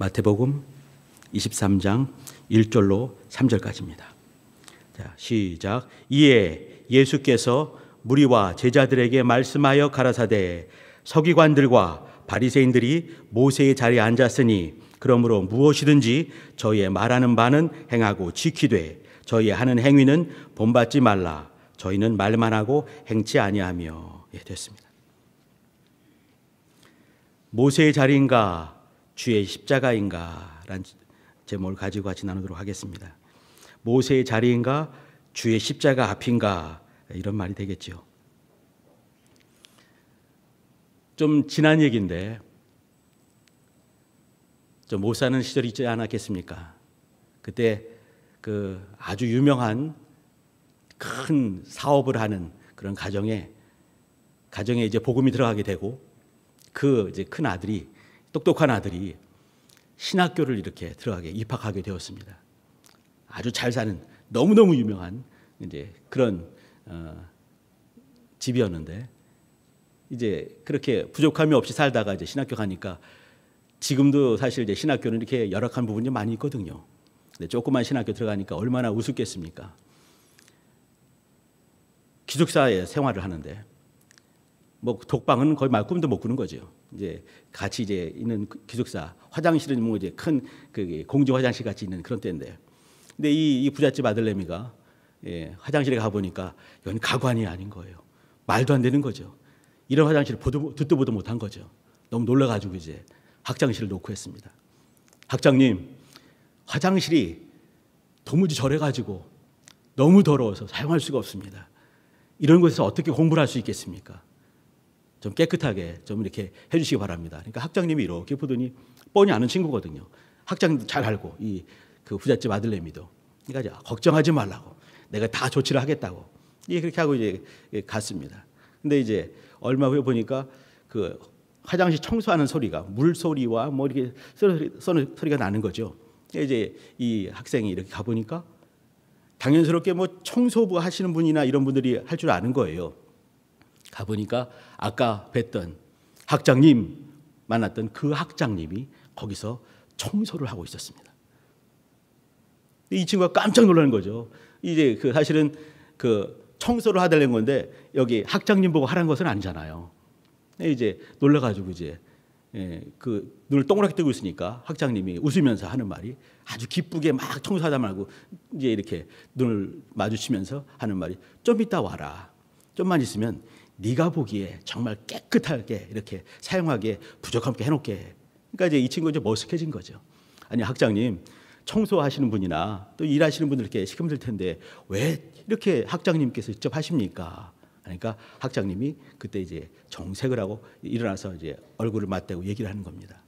마태복음 23장 1절로 3절까지입니다. 자, 시작. 이에 예수께서 무리와 제자들에게 말씀하여 가라사대 서기관들과 바리새인들이 모세의 자리에 앉았으니 그러므로 무엇이든지 저희의 말하는 바는 행하고 지키되 저희의 하는 행위는 본받지 말라 저희는 말만 하고 행치 아니하며 예, 됐습니다. 모세의 자리인가 주의 십자가인가라는 제목을 가지고 같이 나누도록 하겠습니다. 모세의 자리인가 주의 십자가 앞인가 이런 말이 되겠죠. 좀 지난 얘기인데 좀못 사는 시절이 있지 않았겠습니까? 그때 그 아주 유명한 큰 사업을 하는 그런 가정에 가정에 이제 복음이 들어가게 되고 그 이제 큰 아들이 똑똑한 아들이 신학교를 이렇게 들어가게 입학하게 되었습니다. 아주 잘 사는 너무너무 유명한 이제 그런 어, 집이었는데 이제 그렇게 부족함이 없이 살다가 이제 신학교 가니까 지금도 사실 이제 신학교는 이렇게 열악한 부분이 많이 있거든요. 근데 조그만 신학교 들어가니까 얼마나 우습겠습니까? 기숙사에 생활을 하는데 뭐 독방은 거의 말꿈도 못 꾸는 거죠. 이제 같이 이제 있는 그 기숙사 화장실은 뭐 이제 큰 그 공중 화장실 같이 있는 그런 데인데 근데 이, 이 부잣집 아들내미가 예, 화장실에 가 보니까 이건 가관이 아닌 거예요. 말도 안 되는 거죠. 이런 화장실을 보도, 듣도 보도 못한 거죠. 너무 놀라가지고 이제 학장실을 놓고 했습니다. 학장님 화장실이 도무지 저래가지고 너무 더러워서 사용할 수가 없습니다. 이런 곳에서 어떻게 공부를 할 수 있겠습니까? 좀 깨끗하게 좀 이렇게 해주시기 바랍니다. 그러니까 학장님이 이렇게 보더니 뻔히 아는 친구거든요. 학장도 잘 알고 이 그 부잣집 아들내미도. 그러니까 걱정하지 말라고 내가 다 조치를 하겠다고. 예, 렇게 하고 이제 예, 갔습니다. 근데 이제 얼마 후에 보니까 그 화장실 청소하는 소리가 물 소리와 뭐 이렇게 소리, 소리가 나는 거죠. 이제 이 학생이 이렇게 가 보니까 당연스럽게 뭐 청소부 하시는 분이나 이런 분들이 할 줄 아는 거예요. 가보니까 아까 뵀던 학장님 만났던 그 학장님이 거기서 청소를 하고 있었습니다. 이 친구가 깜짝 놀라는 거죠. 이제 그 사실은 그 청소를 하달라는 건데 여기 학장님 보고 하라는 것은 아니잖아요. 이제 놀라가지고 이제 예, 그 눈을 동그랗게 뜨고 있으니까 학장님이 웃으면서 하는 말이 아주 기쁘게 막 청소하다 말고 이제 이렇게 눈을 마주치면서 하는 말이 좀 이따 와라. 좀만 있으면 네가 보기에 정말 깨끗하게 이렇게 사용하게 부족함게 해놓게. 그러니까 이제 이 친구 이제 머쓱해진 거죠. 아니 학장님 청소하시는 분이나 또 일하시는 분들 이렇게 시금 들 텐데 왜 이렇게 학장님께서 직접 하십니까? 그러니까 학장님이 그때 이제 정색을 하고 일어나서 이제 얼굴을 맞대고 얘기를 하는 겁니다.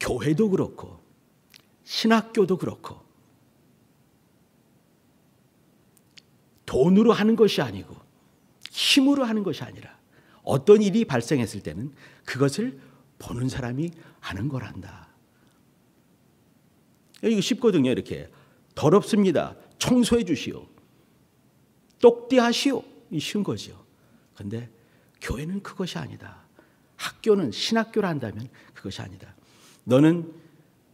교회도 그렇고 신학교도 그렇고 돈으로 하는 것이 아니고 힘으로 하는 것이 아니라 어떤 일이 발생했을 때는 그것을 보는 사람이 하는 거란다. 이거 쉽거든요. 이렇게 더럽습니다. 청소해 주시오. 똑띠하시오. 쉬운 거지요. 근데 교회는 그것이 아니다. 학교는 신학교를 한다면 그것이 아니다. 너는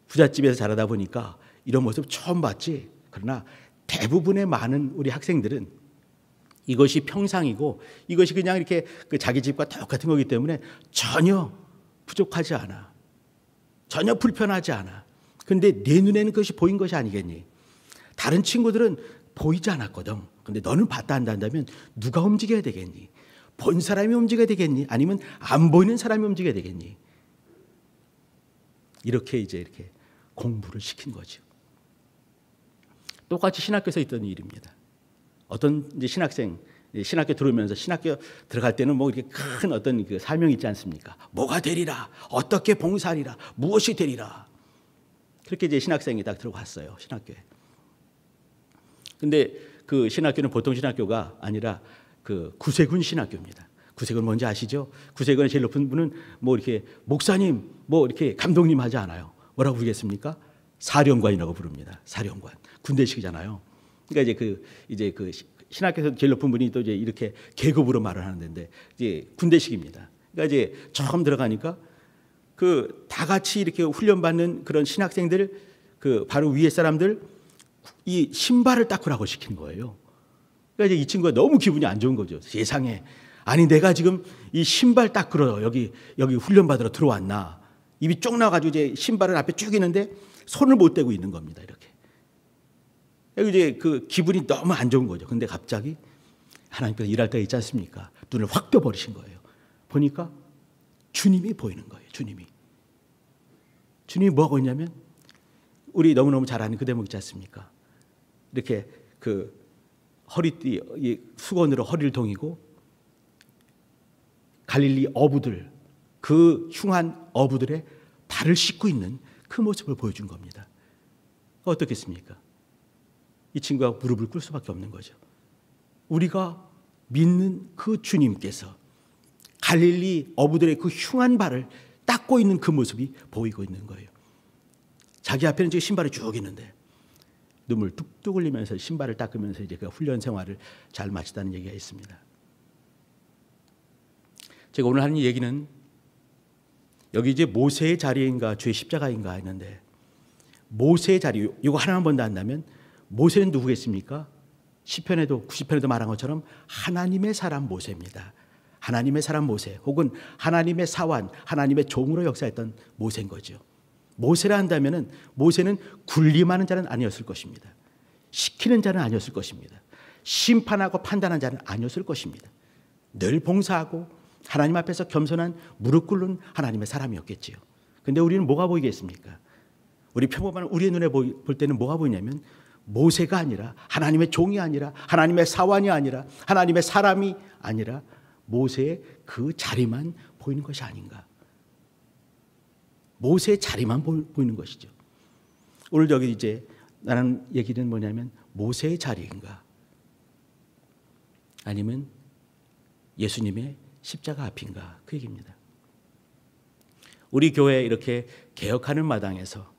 부잣집에서 자라다 보니까 이런 모습 처음 봤지. 그러나 대부분의 많은 우리 학생들은 이것이 평상이고 이것이 그냥 이렇게 그 자기 집과 똑같은 거기 때문에 전혀 부족하지 않아. 전혀 불편하지 않아. 근데 내 눈에는 그것이 보인 것이 아니겠니? 다른 친구들은 보이지 않았거든. 근데 너는 봤다 한다면 누가 움직여야 되겠니? 본 사람이 움직여야 되겠니? 아니면 안 보이는 사람이 움직여야 되겠니? 이렇게 이제 이렇게 공부를 시킨 거죠. 똑같이 신학교에서 있던 일입니다. 어떤 이제 신학생 신학교 들어오면서 신학교 들어갈 때는 뭐 이렇게 큰 어떤 그 사명이 있지 않습니까? 뭐가 되리라, 어떻게 봉사하리라, 무엇이 되리라. 그렇게 이제 신학생이 딱 들어갔어요, 신학교에. 근데 그 신학교는 보통 신학교가 아니라 그 구세군 신학교입니다. 구세군 뭔지 아시죠? 구세군의 제일 높은 분은 뭐 이렇게 목사님, 뭐 이렇게 감독님 하지 않아요. 뭐라고 부르겠습니까? 사령관이라고 부릅니다. 사령관. 군대식이잖아요. 그러니까 이제 그 이제 그 신학에서 제일 높은 분이 또 이제 이렇게 계급으로 말을 하는데 이제 군대식입니다. 그러니까 이제 처음 들어가니까 그 다 같이 이렇게 훈련받는 그런 신학생들 그 바로 위에 사람들 이 신발을 닦으라고 시킨 거예요. 그러니까 이제 이 친구가 너무 기분이 안 좋은 거죠. 세상에 아니 내가 지금 이 신발 닦으러 여기 여기 훈련 받으러 들어왔나 입이 쫑 나가지고 이제 신발을 앞에 쭉 있는데 손을 못 대고 있는 겁니다 이렇게 이제 그 기분이 너무 안 좋은 거죠. 근데 갑자기 하나님께서 일할 때 있지 않습니까? 눈을 확떠버리신 거예요. 보니까 주님이 보이는 거예요. 주님이. 주님이 뭐하고 있냐면 우리 너무너무 잘 아는 그 대목 있지 않습니까? 이렇게 그 허리띠 수건으로 허리를 동이고 갈릴리 어부들 그 흉한 어부들의 발을 씻고 있는 그 모습을 보여준 겁니다. 어떻겠습니까? 이 친구가 무릎을 꿇을 수밖에 없는 거죠. 우리가 믿는 그 주님께서 갈릴리 어부들의 그 흉한 발을 닦고 있는 그 모습이 보이고 있는 거예요. 자기 앞에는 지금 신발이 쭉 있는데 눈물 뚝뚝 흘리면서 신발을 닦으면서 이제 그 훈련 생활을 잘 마치다는 얘기가 있습니다. 제가 오늘 하는 얘기는 여기 이제 모세의 자리인가 주의 십자가인가 했는데 모세의 자리 이거 하나만 본다 한다면 모세는 누구겠습니까? 시편에도 90편에도 말한 것처럼 하나님의 사람 모세입니다. 하나님의 사람 모세 혹은 하나님의 사환, 하나님의 종으로 역사했던 모세인 거죠. 모세라 한다면은 모세는 군림하는 자는 아니었을 것입니다. 시키는 자는 아니었을 것입니다. 심판하고 판단하는 자는 아니었을 것입니다. 늘 봉사하고 하나님 앞에서 겸손한 무릎 꿇는 하나님의 사람이었겠지요. 근데 우리는 뭐가 보이겠습니까? 우리 평범한 우리의 눈에 볼 때는 뭐가 보이냐면 모세가 아니라 하나님의 종이 아니라 하나님의 사원이 아니라 하나님의 사람이 아니라 모세의 그 자리만 보이는 것이 아닌가. 모세의 자리만 보이는 것이죠. 오늘 여기 이제 나는 얘기는 뭐냐면 모세의 자리인가 아니면 예수님의 십자가 앞인가 그 얘기입니다. 우리 교회 이렇게 개혁하는 마당에서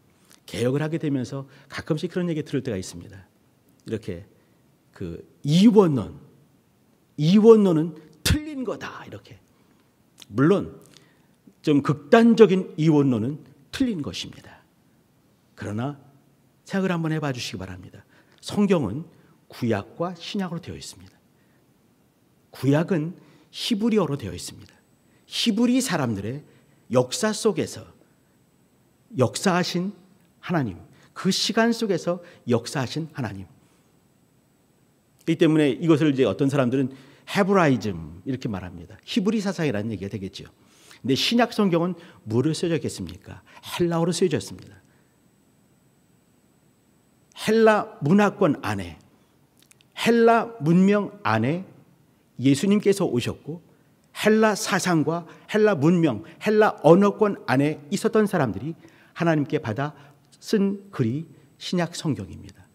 개혁을 하게 되면서 가끔씩 그런 얘기 들을 때가 있습니다. 이렇게 그 이원론, 이원론은 틀린 거다 이렇게. 물론 좀 극단적인 이원론은 틀린 것입니다. 그러나 생각을 한번 해봐 주시기 바랍니다. 성경은 구약과 신약으로 되어 있습니다. 구약은 히브리어로 되어 있습니다. 히브리 사람들의 역사 속에서 역사하신 하나님, 그 시간 속에서 역사하신 하나님. 이 때문에 이것을 이제 어떤 사람들은 헤브라이즘 이렇게 말합니다. 히브리 사상이라는 얘기가 되겠죠. 근데 신약 성경은 뭐로 쓰여졌겠습니까? 헬라어로 쓰여졌습니다. 헬라 문화권 안에 헬라 문명 안에 예수님께서 오셨고 헬라 사상과 헬라 문명, 헬라 언어권 안에 있었던 사람들이 하나님께 받아 쓴 글이 신약 성경입니다.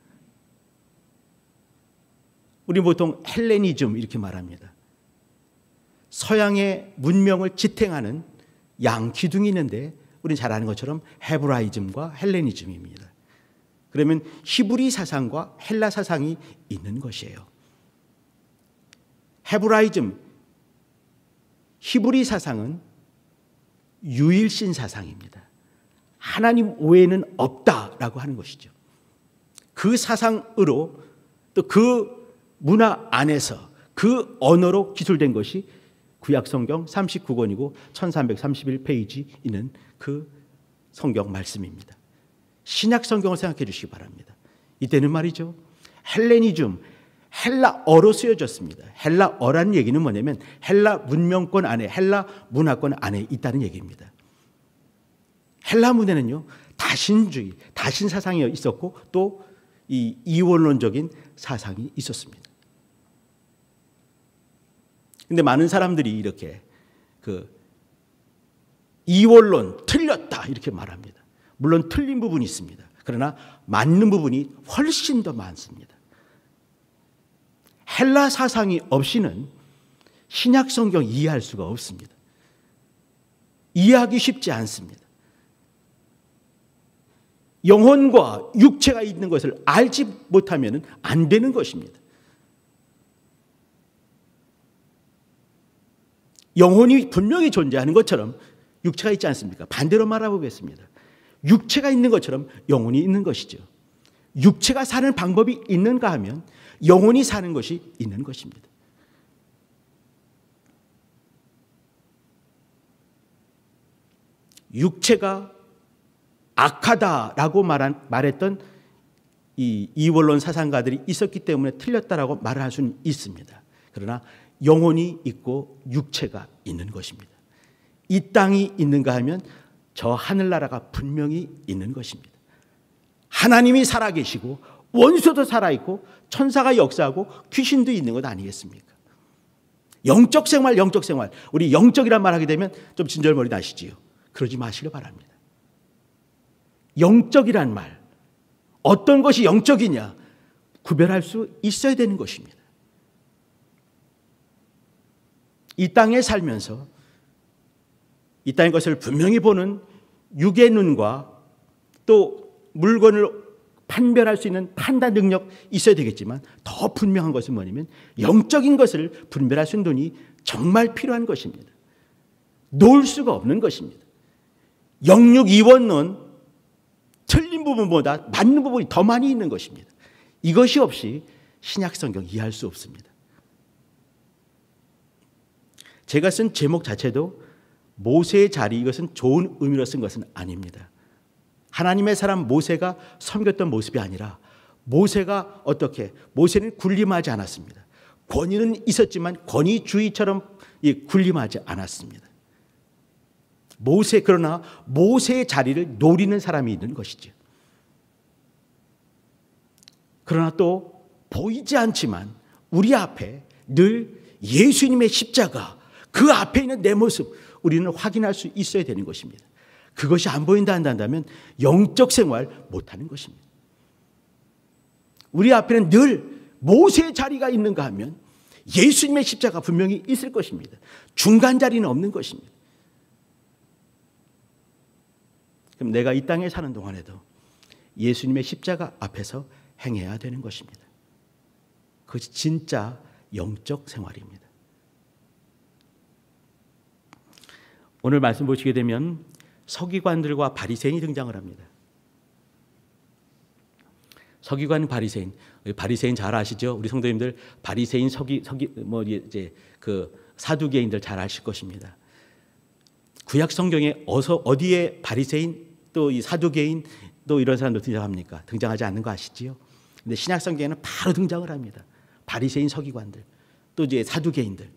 우리 보통 헬레니즘 이렇게 말합니다. 서양의 문명을 지탱하는 양 기둥이 있는데 우리는 잘 아는 것처럼 헤브라이즘과 헬레니즘입니다. 그러면 히브리 사상과 헬라 사상이 있는 것이에요. 헤브라이즘, 히브리 사상은 유일신 사상입니다. 하나님 외에는 없다라고 하는 것이죠. 그 사상으로 또 그 문화 안에서 그 언어로 기술된 것이 구약성경 39권이고 1331페이지 있는 그 성경 말씀입니다. 신약 성경을 생각해 주시기 바랍니다. 이때는 말이죠. 헬레니즘, 헬라어로 쓰여졌습니다. 헬라어라는 얘기는 뭐냐면 헬라 문명권 안에, 헬라 문화권 안에 있다는 얘기입니다. 헬라 문화는요 다신주의, 다신 사상이 있었고 또 이 이원론적인 사상이 있었습니다. 그런데 많은 사람들이 이렇게 그 이원론 틀렸다 이렇게 말합니다. 물론 틀린 부분이 있습니다. 그러나 맞는 부분이 훨씬 더 많습니다. 헬라 사상이 없이는 신약 성경 이해할 수가 없습니다. 이해하기 쉽지 않습니다. 영혼과 육체가 있는 것을 알지 못하면 안 되는 것입니다. 영혼이 분명히 존재하는 것처럼 육체가 있지 않습니까? 반대로 말해보겠습니다. 육체가 있는 것처럼 영혼이 있는 것이죠. 육체가 사는 방법이 있는가 하면 영혼이 사는 것이 있는 것입니다. 육체가 악하다라고 말한, 말했던 이 이원론 사상가들이 있었기 때문에 틀렸다라고 말을 할 수는 있습니다. 그러나 영혼이 있고 육체가 있는 것입니다. 이 땅이 있는가 하면 저 하늘나라가 분명히 있는 것입니다. 하나님이 살아계시고 원수도 살아있고 천사가 역사하고 귀신도 있는 것 아니겠습니까? 영적 생활, 영적 생활. 우리 영적이란 말 하게 되면 좀 진절머리 나시지요. 그러지 마시길 바랍니다. 영적이란 말, 어떤 것이 영적이냐, 구별할 수 있어야 되는 것입니다. 이 땅에 살면서 이 땅의 것을 분명히 보는 육의 눈과 또 물건을 판별할 수 있는 판단 능력 있어야 되겠지만 더 분명한 것은 뭐냐면 영적인 것을 분별할 수 있는 눈이 정말 필요한 것입니다. 놓을 수가 없는 것입니다. 영육이원론 부분보다 맞는 부분이 더 많이 있는 것입니다. 이것이 없이 신약 성경 이해할 수 없습니다. 제가 쓴 제목 자체도 모세의 자리 이것은 좋은 의미로 쓴 것은 아닙니다. 하나님의 사람 모세가 섬겼던 모습이 아니라 모세가 어떻게 모세는 군림하지 않았습니다. 권위는 있었지만 권위주의처럼 군림하지 않았습니다. 모세 그러나 모세의 자리를 노리는 사람이 있는 것이죠. 그러나 또 보이지 않지만 우리 앞에 늘 예수님의 십자가 그 앞에 있는 내 모습 우리는 확인할 수 있어야 되는 것입니다. 그것이 안 보인다 한다면 영적 생활 못하는 것입니다. 우리 앞에는 늘 모세의 자리가 있는가 하면 예수님의 십자가 분명히 있을 것입니다. 중간 자리는 없는 것입니다. 그럼 내가 이 땅에 사는 동안에도 예수님의 십자가 앞에서 행해야 되는 것입니다. 그것이 진짜 영적 생활입니다. 오늘 말씀 보시게 되면 서기관들과 바리새인이 등장을 합니다. 서기관 바리새인 바리새인 잘 아시죠? 우리 성도님들 바리새인 서기 서기 뭐 이제 그 사두개인들 잘 아실 것입니다. 구약 성경에 어서 어디에 바리새인 또 이 사두개인 또 이런 사람들 등장합니까? 등장하지 않는 거 아시지요? 근데 신약 성경에는 바로 등장을 합니다. 바리새인 서기관들, 또 이제 사두개인들.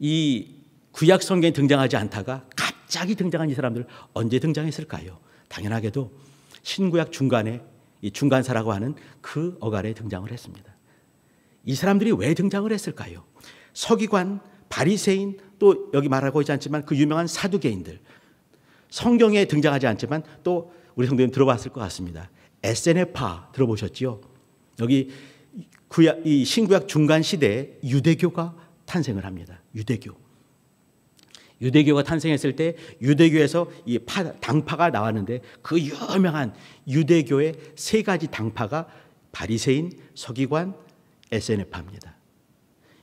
이 구약 성경에 등장하지 않다가 갑자기 등장한 이 사람들 언제 등장했을까요? 당연하게도 신구약 중간에 이 중간사라고 하는 그 어간에 등장을 했습니다. 이 사람들이 왜 등장을 했을까요? 서기관, 바리새인 또 여기 말하고 있지 않지만 그 유명한 사두개인들 성경에 등장하지 않지만 또 우리 성도님 들어봤을 것 같습니다. 에세네파 들어보셨지 여기 구약, 이 신구약 중간 시대에 유대교가 탄생을 합니다. 유대교. 유대교가 탄생했을 때 유대교에서 이 파, 당파가 나왔는데 그 유명한 유대교의 세 가지 당파가 바리새인, 서기관, 에세네파입니다.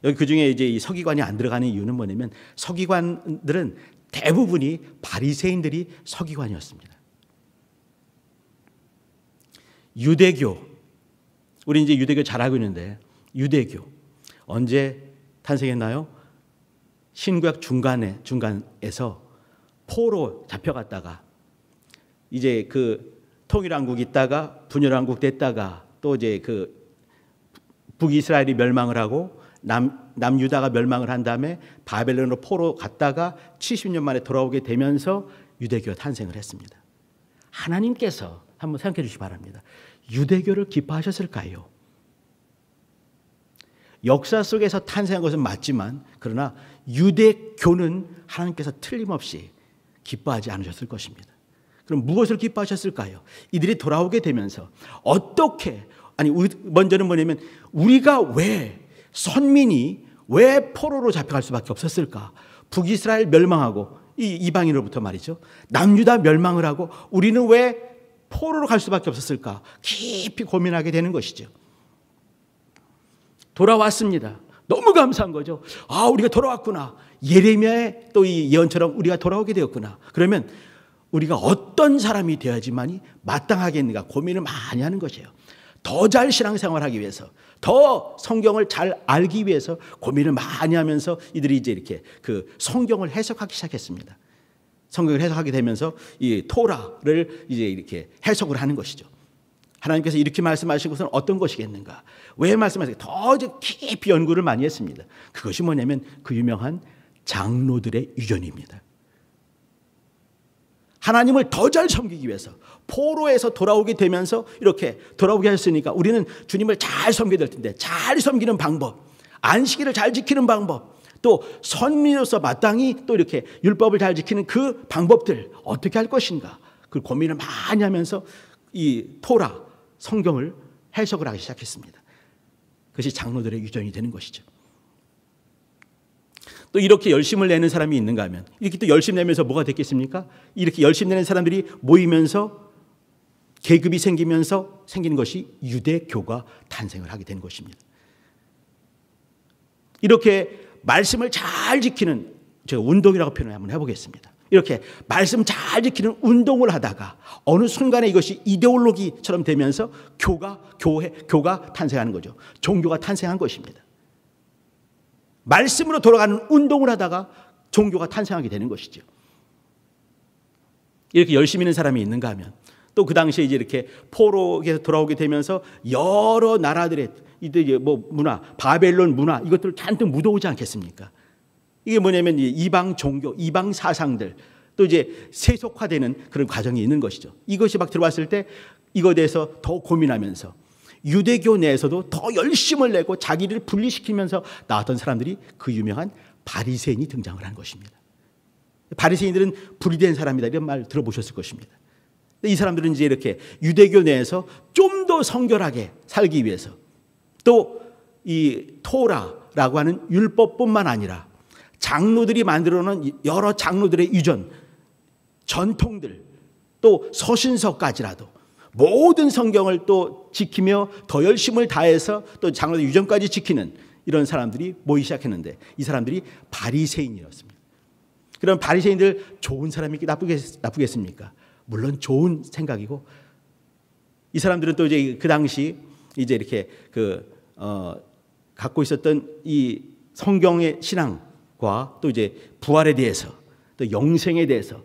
여기 그 중에 이제 이 서기관이 안 들어가는 이유는 뭐냐면 서기관들은 대부분이 바리새인들이 서기관이었습니다. 유대교. 우리 이제 유대교 잘 알고 있는데 유대교 언제 탄생했나요? 신구약 중간에 중간에서 포로 잡혀갔다가 이제 그 통일왕국 있다가 분열왕국 됐다가 또 이제 그 북이스라엘이 멸망을 하고 남 남유다가 멸망을 한 다음에 바벨론으로 포로 갔다가 70년 만에 돌아오게 되면서 유대교가 탄생을 했습니다. 하나님께서 한번 생각해 주시기 바랍니다. 유대교를 기뻐하셨을까요? 역사 속에서 탄생한 것은 맞지만 그러나 유대교는 하나님께서 틀림없이 기뻐하지 않으셨을 것입니다. 그럼 무엇을 기뻐하셨을까요? 이들이 돌아오게 되면서 어떻게 아니 먼저는 뭐냐면 우리가 왜 선민이 왜 포로로 잡혀갈 수밖에 없었을까? 북이스라엘 멸망하고 이 이방인으로부터 말이죠. 남유다 멸망을 하고 우리는 왜 포로로 갈 수밖에 없었을까 깊이 고민하게 되는 것이죠. 돌아왔습니다. 너무 감사한 거죠. 아, 우리가 돌아왔구나. 예레미야의 또 이 예언처럼 우리가 돌아오게 되었구나. 그러면 우리가 어떤 사람이 되어야지만이 마땅하겠는가 고민을 많이 하는 것이에요. 더 잘 신앙생활하기 위해서, 더 성경을 잘 알기 위해서 고민을 많이 하면서 이들이 이제 이렇게 그 성경을 해석하기 시작했습니다. 성경을 해석하게 되면서 이 토라를 이제 이렇게 해석을 하는 것이죠. 하나님께서 이렇게 말씀하신 것은 어떤 것이겠는가? 왜 말씀하세요? 더 깊이 연구를 많이 했습니다. 그것이 뭐냐면 그 유명한 장로들의 유전입니다. 하나님을 더 잘 섬기기 위해서 포로에서 돌아오게 되면서 이렇게 돌아오게 했으니까 우리는 주님을 잘 섬겨야 될 텐데 잘 섬기는 방법, 안식일을 잘 지키는 방법, 또 선민으로서 마땅히 또 이렇게 율법을 잘 지키는 그 방법들 어떻게 할 것인가 그 고민을 많이 하면서 이 토라 성경을 해석을 하기 시작했습니다. 그것이 장로들의 유전이 되는 것이죠. 또 이렇게 열심을 내는 사람이 있는가 하면 이렇게 또 열심 내면서 뭐가 됐겠습니까? 이렇게 열심 내는 사람들이 모이면서 계급이 생기면서 생기는 것이 유대교가 탄생을 하게 된 것입니다. 이렇게 말씀을 잘 지키는 저 운동이라고 표현을 한번 해보겠습니다. 이렇게 말씀 잘 지키는 운동을 하다가 어느 순간에 이것이 이데올로기처럼 되면서 교가 교회 교가 탄생하는 거죠. 종교가 탄생한 것입니다. 말씀으로 돌아가는 운동을 하다가 종교가 탄생하게 되는 것이죠. 이렇게 열심히 있는 사람이 있는가 하면 또 그 당시에 이제 이렇게 포로에서 돌아오게 되면서 여러 나라들의 이들 뭐 문화, 바벨론 문화 이것들을 잔뜩 묻어오지 않겠습니까? 이게 뭐냐면 이방 종교, 이방 사상들 또 이제 세속화되는 그런 과정이 있는 것이죠. 이것이 막 들어왔을 때이거 대해서 더 고민하면서 유대교 내에서도 더 열심을 내고 자기를 분리시키면서 나왔던 사람들이 그 유명한 바리새인이 등장을 한 것입니다. 바리새인들은 분리된 사람이다 이런 말 들어보셨을 것입니다. 이 사람들은 이제 이렇게 유대교 내에서 좀 더 성결하게 살기 위해서 또이 토라라고 하는 율법뿐만 아니라 장로들이 만들어 놓은 여러 장로들의 유전, 전통들, 또 서신서까지라도 모든 성경을 또 지키며 더 열심을 다해서 또 장로들 유전까지 지키는 이런 사람들이 모이기 시작했는데 이 사람들이 바리새인이었습니다. 그럼 바리새인들 좋은 사람이 나쁘겠, 나쁘겠습니까? 물론 좋은 생각이고 이 사람들은 또 이제 그 당시 이제 이렇게 그 어, 갖고 있었던 이 성경의 신앙과 또 이제 부활에 대해서 또 영생에 대해서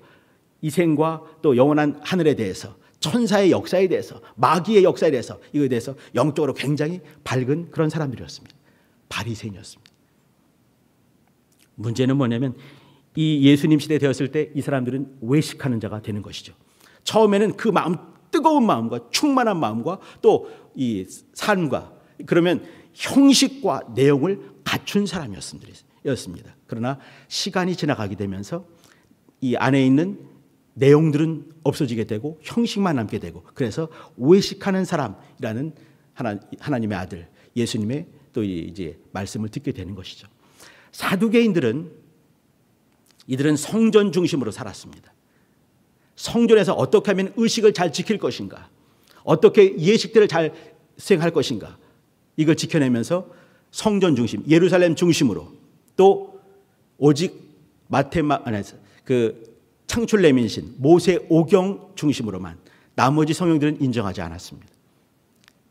이생과 또 영원한 하늘에 대해서 천사의 역사에 대해서 마귀의 역사에 대해서 이거에 대해서 영적으로 굉장히 밝은 그런 사람들이었습니다. 바리새인이었습니다. 문제는 뭐냐면 이 예수님 시대 되었을 때 이 사람들은 외식하는 자가 되는 것이죠. 처음에는 그 마음 뜨거운 마음과 충만한 마음과 또이 삶과 그러면 형식과 내용을 갖춘 사람이었습니다. 그러나 시간이 지나가게 되면서 이 안에 있는 내용들은 없어지게 되고 형식만 남게 되고 그래서 외식하는 사람이라는 하나, 하나님의 아들 예수님의 또 이제 말씀을 듣게 되는 것이죠. 사두개인들은 이들은 성전 중심으로 살았습니다. 성전에서 어떻게 하면 의식을 잘 지킬 것인가? 어떻게 예식들을 잘 수행할 것인가. 이걸 지켜내면서 성전 중심, 예루살렘 중심으로 또 오직 마테마, 아니, 그 창출 레민신, 모세 오경 중심으로만 나머지 성경들은 인정하지 않았습니다.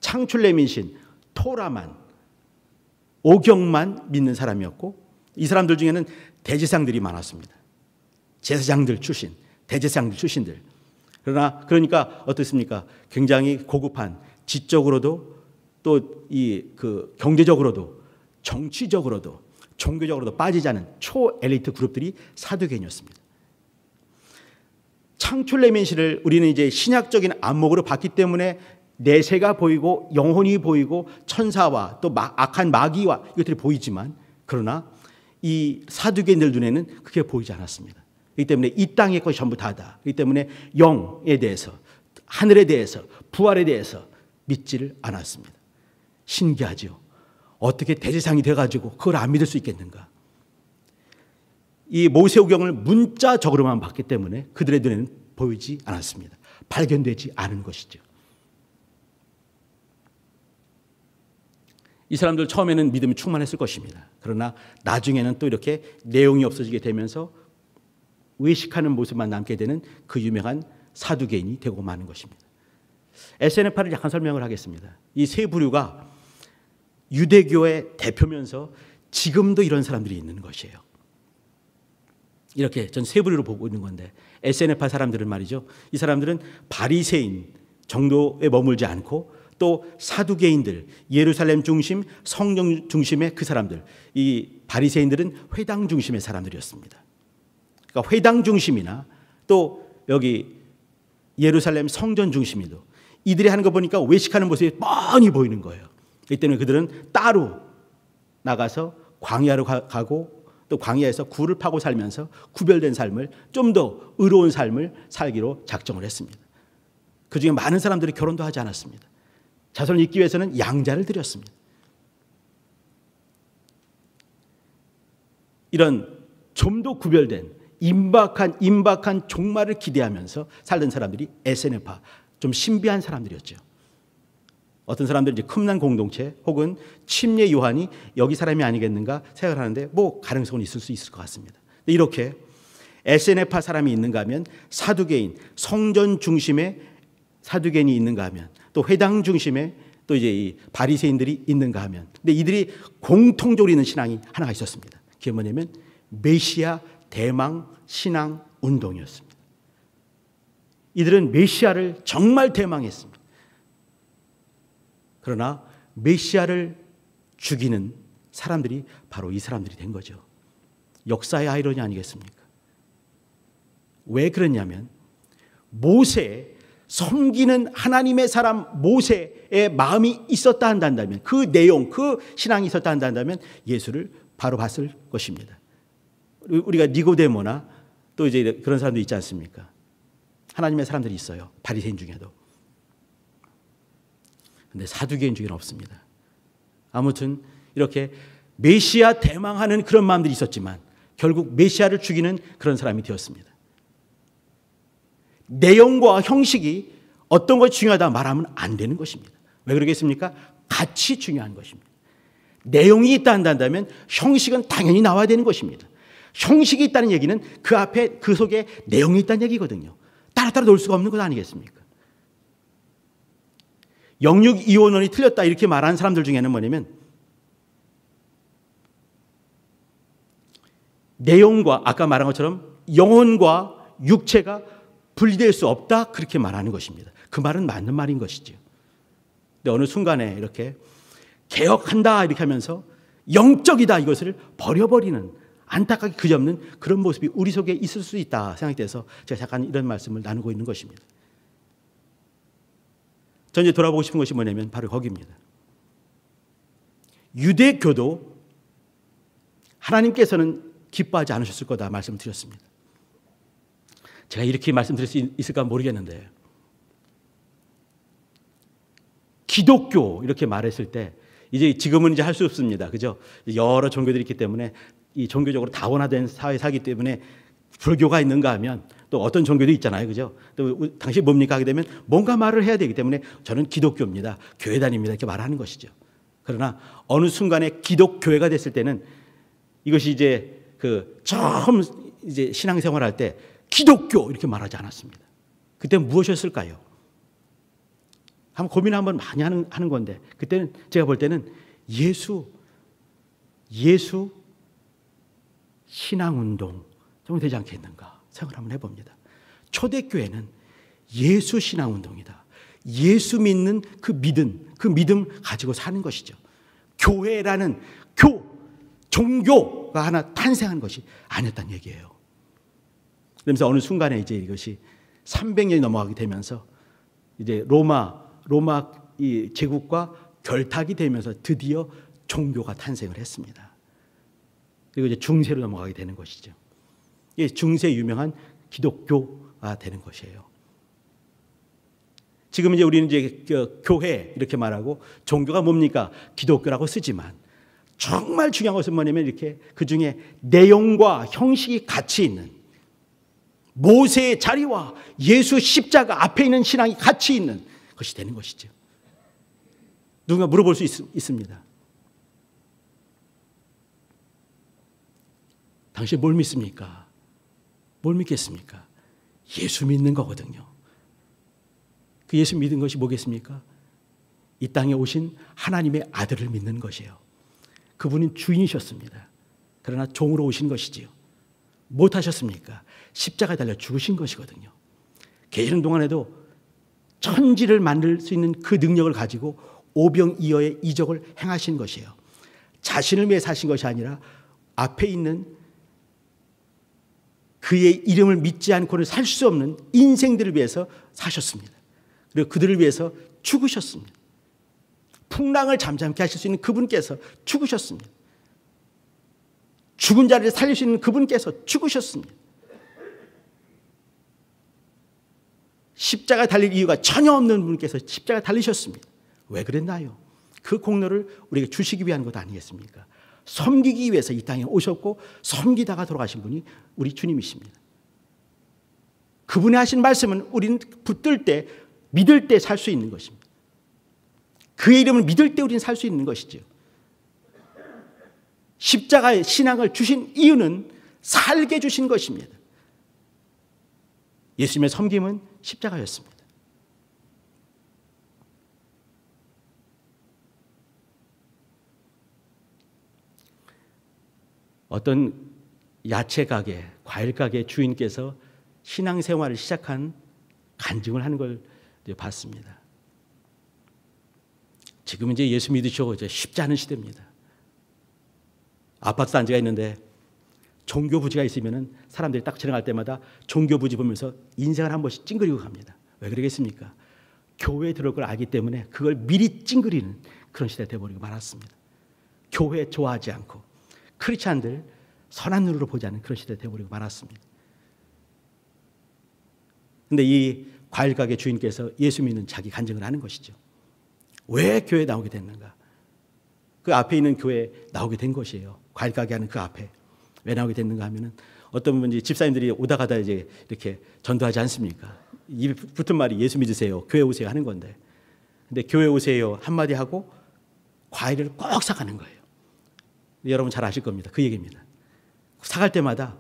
창출 레민신, 토라만, 오경만 믿는 사람이었고 이 사람들 중에는 대제상들이 많았습니다. 제사장들 출신, 대제상들 출신들. 그러나 그러니까 어떻습니까? 굉장히 고급한 지적으로도 또 이 그 경제적으로도 정치적으로도 종교적으로도 빠지지 않은 초엘리트 그룹들이 사두개인이었습니다. 창출 레민시를 우리는 이제 신약적인 안목으로 봤기 때문에 내세가 보이고 영혼이 보이고 천사와 또 악한 마귀와 이것들이 보이지만 그러나 이 사두개인들 눈에는 그게 보이지 않았습니다. 이 때문에 이 땅의 것이 전부 다다. 이 때문에 영에 대해서, 하늘에 대해서, 부활에 대해서 믿지를 않았습니다. 신기하죠. 어떻게 대제상이 돼가지고 그걸 안 믿을 수 있겠는가? 이 모세오경을 문자적으로만 봤기 때문에 그들의 눈에는 보이지 않았습니다. 발견되지 않은 것이죠. 이 사람들 처음에는 믿음이 충만했을 것입니다. 그러나 나중에는 또 이렇게 내용이 없어지게 되면서 의식하는 모습만 남게 되는 그 유명한 사두개인이 되고 마는 것입니다. s n f 를 약간 설명을 하겠습니다. 이 세 부류가 유대교의 대표면서 지금도 이런 사람들이 있는 것이에요. 이렇게 전 세 부류로 보고 있는 건데 s n f 사람들은 말이죠. 이 사람들은 바리새인 정도에 머물지 않고 또 사두개인들, 예루살렘 중심, 성령 중심의 그 사람들, 이 바리새인들은 회당 중심의 사람들이었습니다. 그러니까 회당 중심이나 또 여기 예루살렘 성전 중심이도 이들이 하는 거 보니까 외식하는 모습이 뻔히 보이는 거예요. 이때는 그들은 따로 나가서 광야로 가고 또 광야에서 굴을 파고 살면서 구별된 삶을 좀 더 의로운 삶을 살기로 작정을 했습니다. 그 중에 많은 사람들이 결혼도 하지 않았습니다. 자손을 잇기 위해서는 양자를 드렸습니다. 이런 좀 더 구별된 임박한 임박한 종말을 기대하면서 살던 사람들이 에세네파 좀 신비한 사람들이었죠. 어떤 사람들은 이제 큼난 공동체 혹은 침례 요한이 여기 사람이 아니겠는가 생각을 하는데 뭐 가능성은 있을 수 있을 것 같습니다. 이렇게 에세네파 사람이 있는가 하면 사두개인 성전 중심에 사두개인이 있는가 하면 또 회당 중심에 또 이제 이 바리새인들이 있는가 하면 근데 이들이 공통적으로 있는 신앙이 하나가 있었습니다. 그게 뭐냐면 메시아 대망 신앙 운동이었습니다. 이들은 메시아를 정말 대망했습니다. 그러나 메시아를 죽이는 사람들이 바로 이 사람들이 된 거죠. 역사의 아이러니 아니겠습니까? 왜 그랬냐면 모세 섬기는 하나님의 사람 모세의 마음이 있었다 한다면 그 내용, 그 신앙이 있었다 한다면 예수를 바로 봤을 것입니다. 우리가 니고데모나 또 이제 그런 사람도 있지 않습니까? 하나님의 사람들이 있어요. 바리새인 중에도. 근데 사두개인 중에는 없습니다. 아무튼 이렇게 메시아 대망하는 그런 마음들이 있었지만 결국 메시아를 죽이는 그런 사람이 되었습니다. 내용과 형식이 어떤 것이 중요하다 말하면 안 되는 것입니다. 왜 그러겠습니까? 같이 중요한 것입니다. 내용이 있다 한다면 형식은 당연히 나와야 되는 것입니다. 형식이 있다는 얘기는 그 앞에 그 속에 내용이 있다는 얘기거든요. 따로따로 놀 수가 없는 것 아니겠습니까? 영육 이원론이 틀렸다 이렇게 말하는 사람들 중에는 뭐냐면 내용과 아까 말한 것처럼 영혼과 육체가 분리될 수 없다 그렇게 말하는 것입니다. 그 말은 맞는 말인 것이지 근데 어느 순간에 이렇게 개혁한다 이렇게 하면서 영적이다 이것을 버려버리는 안타깝게 그지없는 그런 모습이 우리 속에 있을 수 있다 생각돼서 제가 잠깐 이런 말씀을 나누고 있는 것입니다. 전제 돌아보고 싶은 것이 뭐냐면 바로 거기입니다. 유대교도 하나님께서는 기뻐하지 않으셨을 거다 말씀드렸습니다. 제가 이렇게 말씀드릴 수 있을까 모르겠는데 기독교 이렇게 말했을 때 이제 지금은 이제 할 수 없습니다. 그죠? 여러 종교들이 있기 때문에 이 종교적으로 다원화된 사회사기 때문에 불교가 있는가 하면 또 어떤 종교도 있잖아요. 그죠? 또 당신 뭡니까? 하게 되면 뭔가 말을 해야 되기 때문에 저는 기독교입니다. 교회 다닙니다. 이렇게 말하는 것이죠. 그러나 어느 순간에 기독교회가 됐을 때는 이것이 이제 그 처음 이제 신앙생활 할때 기독교 이렇게 말하지 않았습니다. 그때 무엇이었을까요? 한번 고민 을 한번 많이 하는, 하는 건데 그때는 제가 볼 때는 예수 예수 신앙운동 좀 되지 않겠는가 생각을 한번 해봅니다. 초대교회는 예수 신앙운동이다. 예수 믿는 그 믿음, 그 믿음 가지고 사는 것이죠. 교회라는 교, 종교가 하나 탄생한 것이 아니었다는 얘기예요. 그러면서 어느 순간에 이제 이것이 300년이 넘어가게 되면서 이제 로마, 로마 이 제국과 결탁이 되면서 드디어 종교가 탄생을 했습니다. 그리고 이제 중세로 넘어가게 되는 것이죠. 이게 중세 유명한 기독교가 되는 것이에요. 지금 이제 우리는 이제 그 교회 이렇게 말하고 종교가 뭡니까? 기독교라고 쓰지만 정말 중요한 것은 뭐냐면 이렇게 그 중에 내용과 형식이 같이 있는 모세의 자리와 예수 십자가 앞에 있는 신앙이 같이 있는 것이 되는 것이죠. 누군가 물어볼 수 있, 있습니다. 당신 뭘 믿습니까? 뭘 믿겠습니까? 예수 믿는 거거든요. 그 예수 믿은 것이 뭐겠습니까? 이 땅에 오신 하나님의 아들을 믿는 것이에요. 그분은 주인이셨습니다. 그러나 종으로 오신 것이지요. 못 하셨습니까? 십자가에 달려 죽으신 것이거든요. 계시는 동안에도 천지를 만들 수 있는 그 능력을 가지고 오병이어의 이적을 행하신 것이에요. 자신을 위해 사신 것이 아니라 앞에 있는 그의 이름을 믿지 않고는 살 수 없는 인생들을 위해서 사셨습니다. 그리고 그들을 위해서 죽으셨습니다. 풍랑을 잠잠케 하실 수 있는 그분께서 죽으셨습니다. 죽은 자를 살릴 수 있는 그분께서 죽으셨습니다. 십자가 달릴 이유가 전혀 없는 분께서 십자가 달리셨습니다. 왜 그랬나요? 그 공로를 우리에게 주시기 위한 것 아니겠습니까? 섬기기 위해서 이 땅에 오셨고 섬기다가 돌아가신 분이 우리 주님이십니다. 그분이 하신 말씀은 우리는 붙들 때 믿을 때 살 수 있는 것입니다. 그의 이름을 믿을 때 우리는 살수 있는 것이죠. 십자가의 신앙을 주신 이유는 살게 주신 것입니다. 예수님의 섬김은 십자가였습니다. 어떤 야채 가게, 과일 가게 주인께서 신앙생활을 시작한 간증을 하는 걸 봤습니다. 지금 이제 예수 믿으시고 이제 쉽지 않은 시대입니다. 아파트 단지가 있는데 종교 부지가 있으면은 사람들이 딱 지나갈 때마다 종교 부지 보면서 인생을 한 번씩 찡그리고 갑니다. 왜 그러겠습니까? 교회에 들어올 걸 알기 때문에 그걸 미리 찡그리는 그런 시대가 되버리고 말았습니다. 교회 좋아하지 않고 크리스찬들 선한 눈으로 보지 않는 그런 시대 가 되어버리고 말았습니다. 근데 이 과일 가게 주인께서 예수 믿는 자기 간증을 하는 것이죠. 왜교회 나오게 됐는가? 그 앞에 있는 교회에 나오게 된 것이에요. 과일 가게 하는 그 앞에. 왜 나오게 됐는가 하면 어떤 분이 집사님들이 오다 가다 이제 이렇게 전도하지 않습니까? 입 붙은 말이 예수 믿으세요. 교회 오세요 하는 건데. 근데 교회 오세요 한마디 하고 과일을 꼭 사가는 거예요. 여러분 잘 아실 겁니다. 그 얘기입니다. 사갈 때마다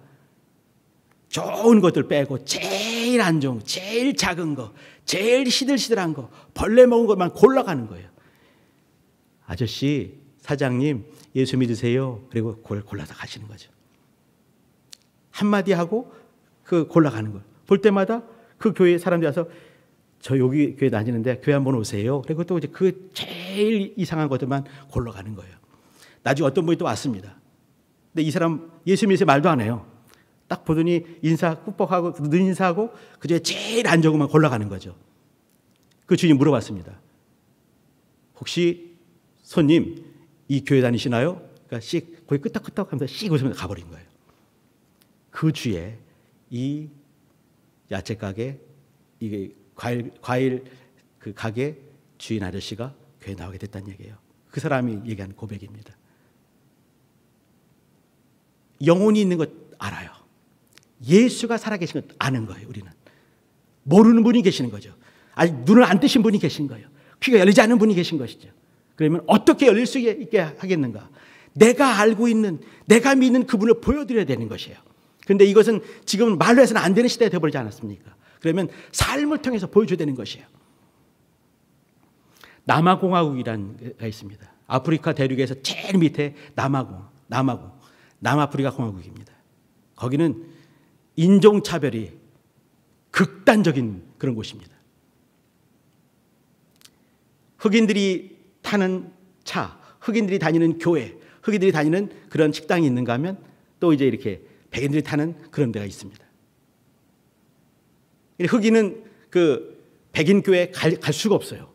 좋은 것들 빼고 제일 안 좋은, 제일 작은 거, 제일 시들시들한 거, 벌레 먹은 것만 골라가는 거예요. 아저씨, 사장님, 예수 믿으세요. 그리고 그걸 골라서 가시는 거죠. 한마디 하고 그 골라가는 걸. 볼 때마다 그 교회 사람들이 와서 저 여기 교회 다니는데 교회 한번 오세요. 그리고 또 이제 그 제일 이상한 것들만 골라가는 거예요. 나중에 어떤 분이 또 왔습니다. 근데 이 사람 예수 믿으세 말도 안 해요. 딱 보더니 인사 꾹뻑하고 눈인사하고 그중에 제일 안 좋은 만 골라가는 거죠. 그 주인이 물어봤습니다. 혹시 손님 이 교회 다니시나요? 그러니까 씩 거의 끄떡끄떡 하면서 씩 웃으면서 가버린 거예요. 그 주에 이 야채 가게 이게 과일 과일 그 가게 주인 아저씨가 교회 나오게 됐다는 얘기예요. 그 사람이 얘기한 고백입니다. 영혼이 있는 것 알아요. 예수가 살아계신 것 아는 거예요, 우리는. 모르는 분이 계시는 거죠. 아직 눈을 안 뜨신 분이 계신 거예요. 귀가 열리지 않은 분이 계신 것이죠. 그러면 어떻게 열릴 수 있게 하겠는가? 내가 알고 있는, 내가 믿는 그분을 보여드려야 되는 것이에요. 그런데 이것은 지금 말로 해서는 안 되는 시대가 되어버리지 않았습니까? 그러면 삶을 통해서 보여줘야 되는 것이에요. 남아공화국이라는 게 있습니다. 아프리카 대륙에서 제일 밑에 남아공, 남아공. 남아프리카 공화국입니다. 거기는 인종차별이 극단적인 그런 곳입니다. 흑인들이 타는 차, 흑인들이 다니는 교회, 흑인들이 다니는 그런 식당이 있는가 하면 또 이제 이렇게 백인들이 타는 그런 데가 있습니다. 흑인은 그 백인 교회 갈, 갈 수가 없어요.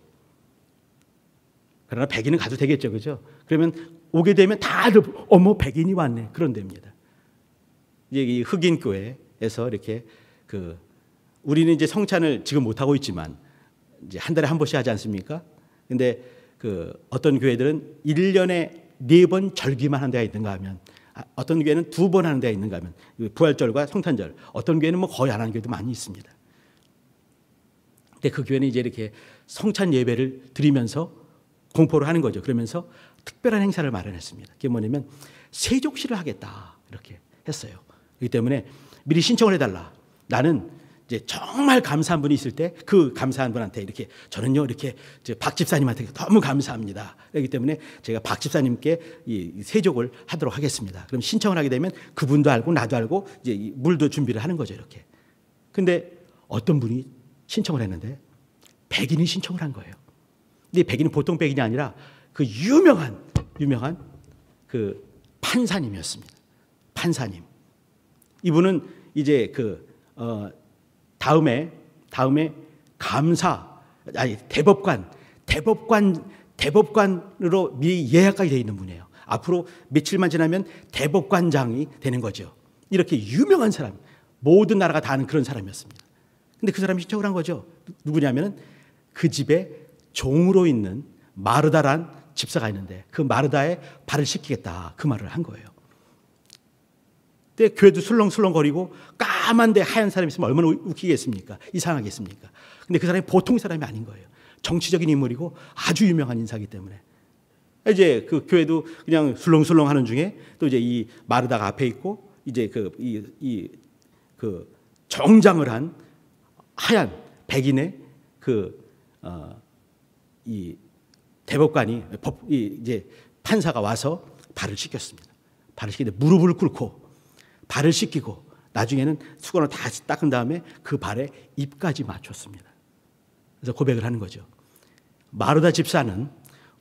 그러나 백인은 가도 되겠죠. 그죠? 그러면 오게 되면 다들 어머 백인이 왔네. 그런 데입니다. 이제 이 흑인 교회에서 이렇게 그 우리는 이제 성찬을 지금 못 하고 있지만 이제 한 달에 한 번씩 하지 않습니까? 근데 그 어떤 교회들은 1년에 네 번 절기만 한 데가 있는가 하면 어떤 교회는 두 번 하는 데가 있는가 하면 아, 그 부활절과 성탄절 어떤 교회는 뭐 거의 안 하는 교회도 많이 있습니다. 근데 그 교회는 이제 이렇게 성찬 예배를 드리면서 공포를 하는 거죠. 그러면서 특별한 행사를 마련했습니다. 그게 뭐냐면 세족시를 하겠다 이렇게 했어요. 그렇기 때문에 미리 신청을 해달라. 나는 이제 정말 감사한 분이 있을 때 그 감사한 분한테 이렇게 저는요 이렇게 박 집사님한테 너무 감사합니다. 그렇기 때문에 제가 박 집사님께 이 세족을 하도록 하겠습니다. 그럼 신청을 하게 되면 그분도 알고 나도 알고 이제 물도 준비를 하는 거죠 이렇게. 근데 어떤 분이 신청을 했는데 백인이 신청을 한 거예요. 근데 네 백인은 보통 백인이 아니라 그 유명한 유명한 그 판사님이었습니다. 판사님. 이분은 이제 그 어, 다음에 다음에 감사 아니 대법관 대법관 대법관으로 미리 예약까지 되 있는 분이에요. 앞으로 며칠만 지나면 대법관장이 되는 거죠. 이렇게 유명한 사람, 모든 나라가 다 아는 그런 사람이었습니다. 근데 그 사람이 신청을 한 거죠. 누구냐면그 집에 종으로 있는 마르다란 집사가 있는데 그 마르다에 발을 씻기겠다 그 말을 한 거예요. 근데 교회도 술렁술렁거리고 까만데 하얀 사람이 있으면 얼마나 웃기겠습니까? 이상하겠습니까? 근데 그 사람이 보통 사람이 아닌 거예요. 정치적인 인물이고 아주 유명한 인사기 때문에 이제 그 교회도 그냥 술렁술렁 하는 중에 또 이제 이 마르다가 앞에 있고 이제 그이이그 그 정장을 한 하얀 백인의 그 어, 이 대법관이 법, 이 이제 판사가 와서 발을 씻겼습니다. 발을 씻는데 무릎을 꿇고 발을 씻기고 나중에는 수건을 다 닦은 다음에 그 발에 입까지 맞췄습니다. 그래서 고백을 하는 거죠. 마르다 집사는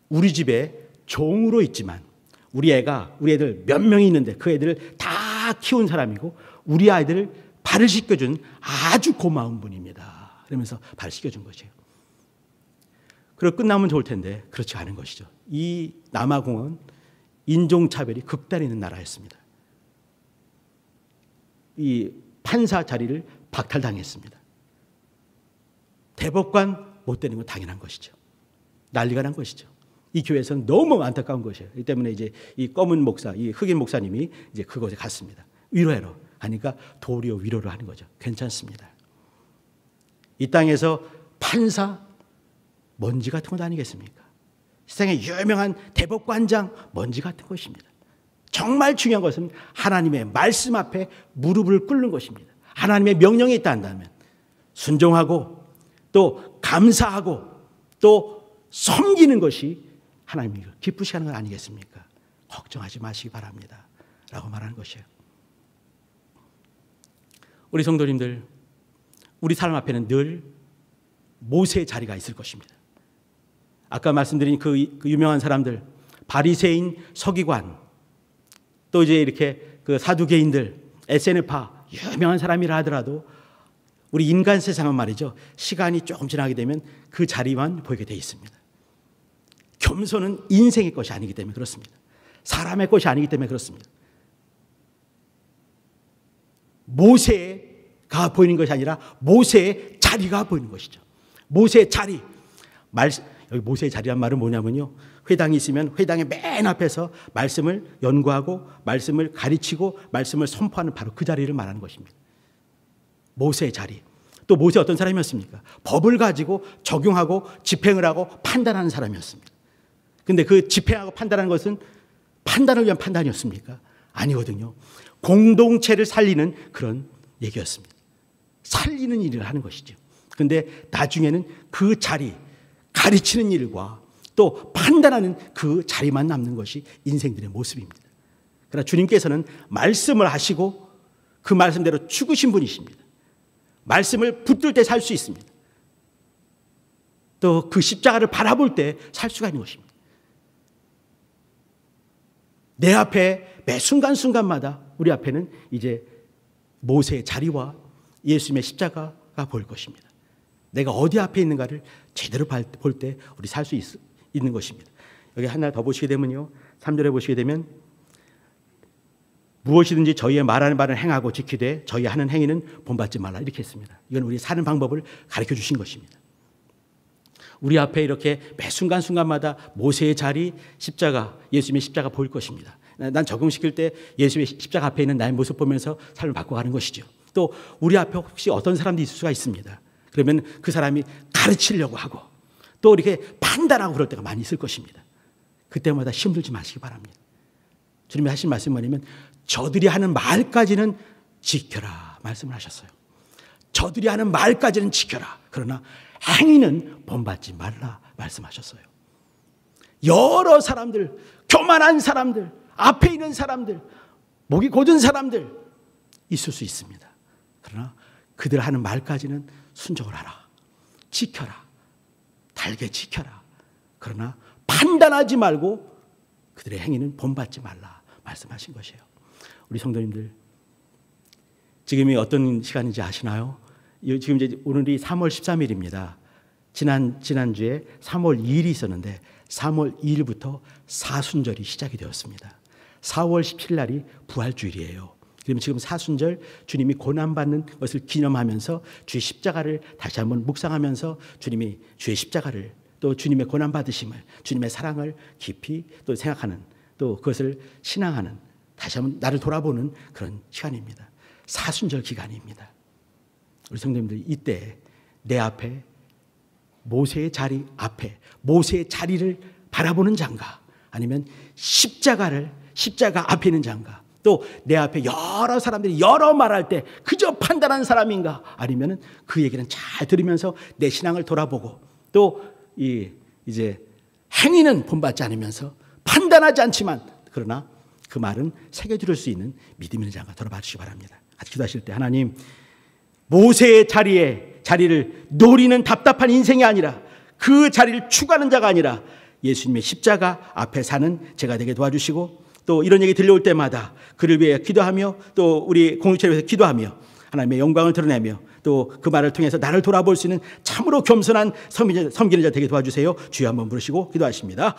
우리 집에 종으로 있지만 우리 애가 우리 애들 몇 명이 있는데 그 애들을 다 키운 사람이고 우리 아이들을 발을 씻겨준 아주 고마운 분입니다. 그러면서 발을 씻겨준 거죠. 그리고 끝나면 좋을 텐데 그렇지 않은 것이죠. 이 남아공은 인종차별이 극단 있는 나라였습니다. 이 판사 자리를 박탈당했습니다. 대법관 못 되는 건 당연한 것이죠. 난리가 난 것이죠. 이 교회에서는 너무 안타까운 것이에요. 이 때문에 이제 이 검은 목사, 이 흑인 목사님이 이제 그곳에 갔습니다. 위로해라. 하니까 도리어 위로를 하는 거죠. 괜찮습니다. 이 땅에서 판사, 먼지 같은 것 아니겠습니까? 세상의 유명한 대법관장 먼지 같은 것입니다. 정말 중요한 것은 하나님의 말씀 앞에 무릎을 꿇는 것입니다. 하나님의 명령이 있다 면 순종하고 또 감사하고 또 섬기는 것이 하나님이 기쁘시는 건 아니겠습니까? 걱정하지 마시기 바랍니다. 라고 말하는 것이에요. 우리 성도님들, 우리 삶 앞에는 늘 모세의 자리가 있을 것입니다. 아까 말씀드린 그, 그 유명한 사람들, 바리새인 서기관, 또 이제 이렇게 그 사두개인들, 에세네파 유명한 사람이라 하더라도 우리 인간 세상은 말이죠. 시간이 조금 지나게 되면 그 자리만 보이게 돼 있습니다. 겸손은 인생의 것이 아니기 때문에 그렇습니다. 사람의 것이 아니기 때문에 그렇습니다. 모세가 보이는 것이 아니라 모세의 자리가 보이는 것이죠. 모세의 자리. 말, 여기 모세의 자리란 말은 뭐냐면요. 회당이 있으면 회당의 맨 앞에서 말씀을 연구하고 말씀을 가르치고 말씀을 선포하는 바로 그 자리를 말하는 것입니다. 모세의 자리. 또 모세 어떤 사람이었습니까? 법을 가지고 적용하고 집행을 하고 판단하는 사람이었습니다. 근데 그 집행하고 판단하는 것은 판단을 위한 판단이었습니까? 아니거든요. 공동체를 살리는 그런 얘기였습니다. 살리는 일을 하는 것이죠. 근데 나중에는 그 자리, 가르치는 일과 또 판단하는 그 자리만 남는 것이 인생들의 모습입니다. 그러나 주님께서는 말씀을 하시고 그 말씀대로 죽으신 분이십니다. 말씀을 붙들 때 살 수 있습니다. 또 그 십자가를 바라볼 때 살 수가 있는 것입니다. 내 앞에 매 순간순간마다 우리 앞에는 이제 모세의 자리와 예수님의 십자가가 보일 것입니다. 내가 어디 앞에 있는가를 제대로 볼 때 우리 살 수 있는 것입니다. 여기 하나 더 보시게 되면요. 3절에 보시게 되면 무엇이든지 저희의 말하는 말은 행하고 지키되 저희 하는 행위는 본받지 말라 이렇게 했습니다. 이건 우리 사는 방법을 가르쳐 주신 것입니다. 우리 앞에 이렇게 매 순간순간마다 모세의 자리, 십자가, 예수님의 십자가 보일 것입니다. 난 적응시킬 때 예수의 십자가 앞에 있는 나의 모습 보면서 삶을 바꿔가는 것이죠. 또 우리 앞에 혹시 어떤 사람도 있을 수가 있습니다. 그러면 그 사람이 가르치려고 하고 또 이렇게 판단하고 그럴 때가 많이 있을 것입니다. 그때마다 힘들지 마시기 바랍니다. 주님이 하신 말씀 뭐냐면 저들이 하는 말까지는 지켜라 말씀을 하셨어요. 저들이 하는 말까지는 지켜라. 그러나 행위는 본받지 말라 말씀하셨어요. 여러 사람들, 교만한 사람들, 앞에 있는 사람들, 목이 고든 사람들 있을 수 있습니다. 그러나 그들 하는 말까지는 순종하라. 을 지켜라. 달게 지켜라. 그러나 판단하지 말고 그들의 행위는 본받지 말라 말씀하신 것이에요. 우리 성도님들 지금이 어떤 시간인지 아시나요? 지금 이제 오늘이 3월 13일입니다. 지난 지난주에 3월 2일이 있었는데 3월 2일부터 사순절이 시작이 되었습니다. 4월 17일 날이 부활주일이에요. 그러면 지금 사순절 주님이 고난받는 것을 기념하면서 주의 십자가를 다시 한번 묵상하면서 주님이 주의 십자가를 또 주님의 고난받으심을 주님의 사랑을 깊이 또 생각하는 또 그것을 신앙하는 다시 한번 나를 돌아보는 그런 시간입니다. 사순절 기간입니다. 우리 성도님들 이때 내 앞에 모세의 자리 앞에 모세의 자리를 바라보는 장가 아니면 십자가를 십자가 앞에 있는 장가 또내 앞에 여러 사람들이 여러 말할 때 그저 판단하는 사람인가 아니면그 얘기는 잘 들으면서 내 신앙을 돌아보고 또 이 이제 행위는 본받지 않으면서 판단하지 않지만 그러나 그 말은 새겨줄 수 있는 믿음의 자가 돌아봐 주시기 바랍니다. 같이 기도하실 때 하나님 모세의 자리에 자리를 노리는 답답한 인생이 아니라 그 자리를 추구하는 자가 아니라 예수님의 십자가 앞에 사는 제가 되게 도와주시고 또 이런 얘기 들려올 때마다 그를 위해 기도하며 또 우리 공동체를 위해서 기도하며 하나님의 영광을 드러내며 또 그 말을 통해서 나를 돌아볼 수 있는 참으로 겸손한 섬기는 자 되게 도와주세요. 주여 한번 부르시고 기도하십니다.